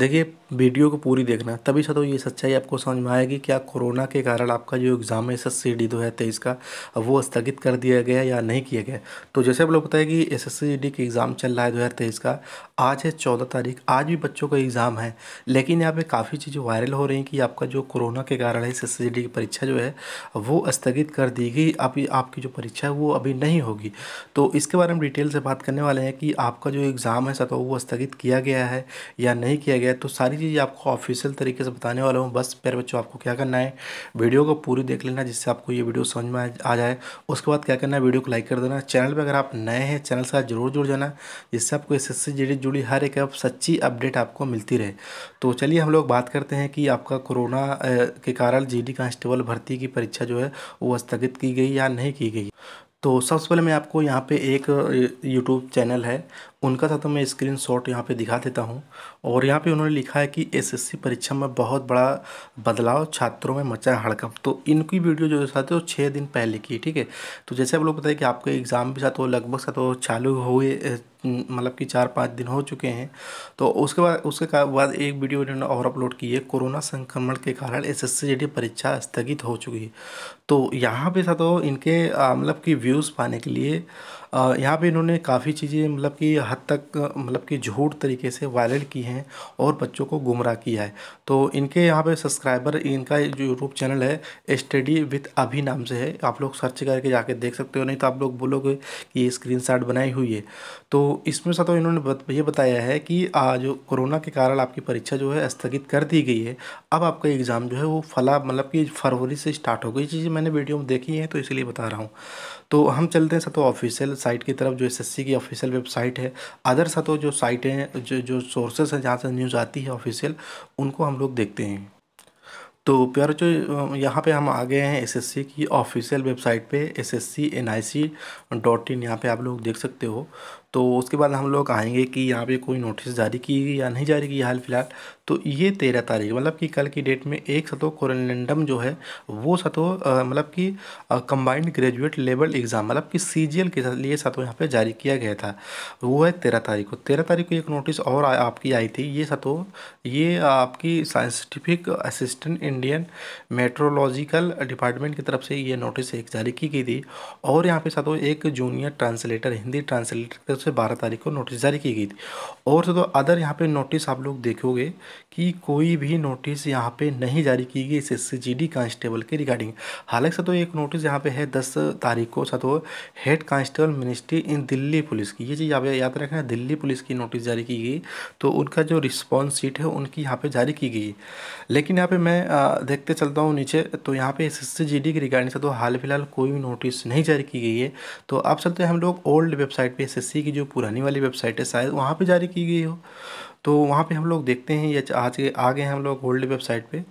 देखिए वीडियो को पूरी देखना तभी से तो ये सच्चाई आपको समझ में आएगी क्या कोरोना के कारण आपका जो एग्ज़ाम है एस एस सी डी दो हज़ार तेईस का वो स्थगित कर दिया गया या नहीं किया गया तो जैसे आप लोग बताए कि एस एस सी डी का एग्ज़ाम चल रहा है दो हज़ार तेईस का आज है चौदह तारीख आज भी बच्चों का एग्ज़ाम है लेकिन यहाँ पर काफ़ी चीज़ें वायरल हो रही हैं कि आपका जो कोरोना के कारण है एस एस सी डी की परीक्षा जो है वो स्थगित कर दी गई अभी आपकी जो परीक्षा है वो अभी नहीं होगी तो इसके बारे में डिटेल से बात करने वाले हैं कि आपका जो एग्ज़ाम है सतो वो स्थगित किया गया है या नहीं किया गया है तो सारी चीज़ें आपको ऑफिशियल तरीके से बताने वाला हूँ बस प्यारे बच्चों आपको क्या करना है वीडियो को पूरी देख लेना जिससे आपको ये वीडियो समझ में आ जाए उसके बाद क्या करना है वीडियो को लाइक कर देना चैनल पर अगर आप नए हैं चैनल से जरूर जुड़ जाना जिससे आपको इससे से जुड़ी जुड़ी हर एक सच्ची अपडेट आपको मिलती रहे तो चलिए हम लोग बात करते हैं कि आपका कोरोना के कारण जीडी कांस्टेबल भर्ती की परीक्षा जो है वो स्थगित की गई या नहीं की गई तो सबसे पहले मैं आपको यहाँ पे एक यूट्यूब चैनल है उनका था तो मैं स्क्रीन शॉट यहाँ पर दिखा देता हूँ और यहाँ पे उन्होंने लिखा है कि एसएससी परीक्षा में बहुत बड़ा बदलाव छात्रों में मचा हड़कम तो इनकी वीडियो जो साथ है वो छः दिन पहले की ठीक है तो जैसे आप लोग बताए कि आपके एग्ज़ाम भी साथ वो लगभग साथ वो चालू हुए मतलब कि चार पाँच दिन हो चुके हैं तो उसके बाद उसके बाद एक वीडियो इन्होंने और अपलोड की है कोरोना संक्रमण के कारण एस एस परीक्षा स्थगित हो चुकी है तो यहाँ पे था तो इनके मतलब कि व्यूज़ पाने के लिए यहाँ पे इन्होंने काफ़ी चीज़ें मतलब कि हद तक मतलब कि झूठ तरीके से वायरल की हैं और बच्चों को गुमराह किया है तो इनके यहाँ पे सब्सक्राइबर इनका जो यूट्यूब चैनल है स्टडी विथ अभी नाम से है आप लोग सर्च करके जाके देख सकते हो नहीं तो आप लोग बोलोगे कि ये स्क्रीन बनाई हुई है तो इसमें साथ इन्होंने ये बताया है कि जो कोरोना के कारण आपकी परीक्षा जो है स्थगित कर दी गई है अब आपका एग्ज़ाम जो है वो फला मतलब कि फरवरी से स्टार्ट हो गई चीज़ें मैंने वीडियो में देखी है तो इसलिए बता रहा हूँ तो हम चलते हैं सतो ऑफिशियल साइट की तरफ जो एस की ऑफिशियल वेबसाइट है अदर्स तो जो साइटें हैं जो जो सोर्सेस हैं जहाँ से न्यूज़ आती है ऑफिशियल उनको हम लोग देखते हैं तो प्यार जो यहाँ पे हम आ गए हैं एसएससी की ऑफिशियल वेबसाइट पे S S C N I C dot in यहाँ पर आप लोग देख सकते हो तो उसके बाद हम लोग आएंगे कि यहाँ पे कोई नोटिस जारी की गई या नहीं जारी की हाल फिलहाल तो ये तेरह तारीख मतलब कि कल की डेट में एक सतो कोरेंडम जो है वो सतो मतलब कि कंबाइंड ग्रेजुएट लेवल एग्ज़ाम मतलब कि सी जी एल के लिए सतो यहाँ पे जारी किया गया था वो है तेरह तारीख को तेरह तारीख को एक नोटिस और आ, आपकी आई थी ये सतो ये आपकी scientific assistant Indian meteorological department की तरफ से ये नोटिस एक जारी की गई थी और यहाँ पे साथ एक जूनियर ट्रांसलेटर हिंदी ट्रांसलेटर की तरफ से बारह तारीख को नोटिस जारी की गई थी और साथ अदर यहाँ पे नोटिस आप लोग देखोगे कि कोई भी नोटिस यहाँ पे नहीं जारी की गई इस एस कांस्टेबल के रिगार्डिंग हालांकि साथ एक नोटिस यहाँ पे है दस तारीख को साथ head constable ministry in Delhi police की ये चीज़ आप याद रखना दिल्ली पुलिस की नोटिस जारी की गई तो उनका जो रिस्पॉन्स सीट है उनकी यहाँ पर जारी की गई लेकिन यहाँ पर मैं देखते चलता हूँ नीचे तो यहाँ पे S S C G D की रिगार्डिंग से तो हाल फिलहाल कोई भी नोटिस नहीं जारी की गई है तो अब चलते हैं हम लोग ओल्ड वेबसाइट पे एस की जो पुरानी वाली वेबसाइट है शायद वहाँ पर जारी की गई हो तो वहाँ पे हम लोग देखते हैं ये आज के आ गए हैं हम लोग ओल्ड वेबसाइट पर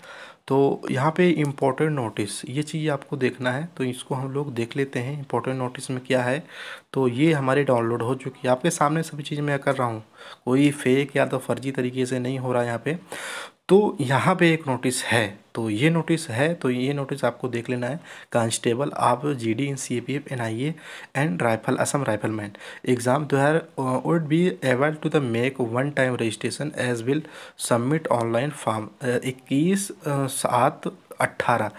तो यहाँ पर इम्पोर्टेंट नोटिस ये चीज़ आपको देखना है तो इसको हम लोग देख लेते हैं इम्पोर्टेंट नोटिस में क्या है तो ये हमारे डाउनलोड हो चुकी है आपके सामने सभी चीज़ मैं कर रहा हूँ कोई फेक या तो फर्जी तरीके से नहीं हो रहा है यहाँ पे तो यहाँ पे एक नोटिस है तो ये नोटिस है तो ये नोटिस आपको देख लेना है कांस्टेबल आप G D in C A P F N I A and rifle Assam rifleman exam दो हज़ार would be able to the make one time registration as will submit online form इक्कीस सात 2018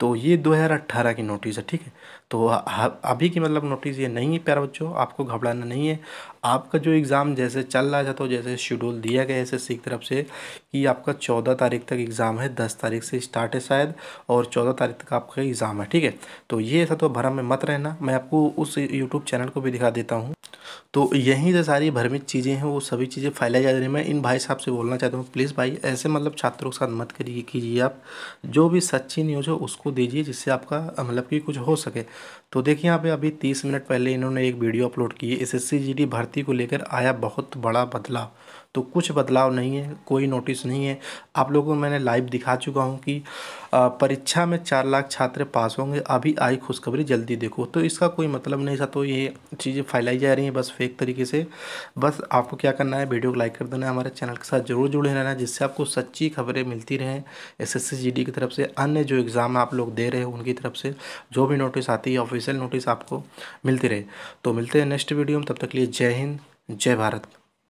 तो ये 2018 की नोटिस है ठीक है तो अभी की मतलब नोटिस ये नहीं है प्यारा बच्चों आपको घबराना नहीं है आपका जो एग्ज़ाम जैसे चल रहा था तो जैसे शेड्यूल दिया गया है एस तरफ से कि आपका चौदह तारीख तक एग्ज़ाम है दस तारीख से स्टार्ट है शायद और चौदह तारीख तक आपका एग्ज़ाम है ठीक है तो ये ऐसा तो भरम में मत रहना मैं आपको उस यूट्यूब चैनल को भी दिखा देता हूँ तो यहीं से सारी भ्रमित चीज़ें हैं वो सभी चीज़ें फैलाई जा रही है मैं इन भाई साहब से बोलना चाहता हूँ प्लीज़ भाई ऐसे मतलब छात्रों के साथ मत करिए कीजिए आप जो भी सच्ची न्यूज़ हो उसको दीजिए जिससे आपका मतलब कि कुछ हो सके तो देखिए यहाँ पे अभी तीस मिनट पहले इन्होंने एक वीडियो अपलोड की एस एस भर्ती को लेकर आया बहुत बड़ा बदलाव तो कुछ बदलाव नहीं है कोई नोटिस नहीं है आप लोगों को मैंने लाइव दिखा चुका हूँ कि परीक्षा में चार लाख छात्र पास होंगे अभी आई खुशखबरी जल्दी देखो तो इसका कोई मतलब नहीं था तो ये चीज़ें फैलाई जा रही हैं बस फेक तरीके से बस आपको क्या करना है वीडियो को लाइक कर देना है हमारे चैनल के साथ जरूर जुड़े रहना जिससे आपको सच्ची खबरें मिलती रहें एस एस की तरफ से अन्य जो एग्ज़ाम आप लोग दे रहे हैं उनकी तरफ से जो भी नोटिस आती है ऑफिशियल नोटिस आपको मिलती रहे तो मिलते हैं नेक्स्ट वीडियो में तब तक लिए जय हिंद जय भारत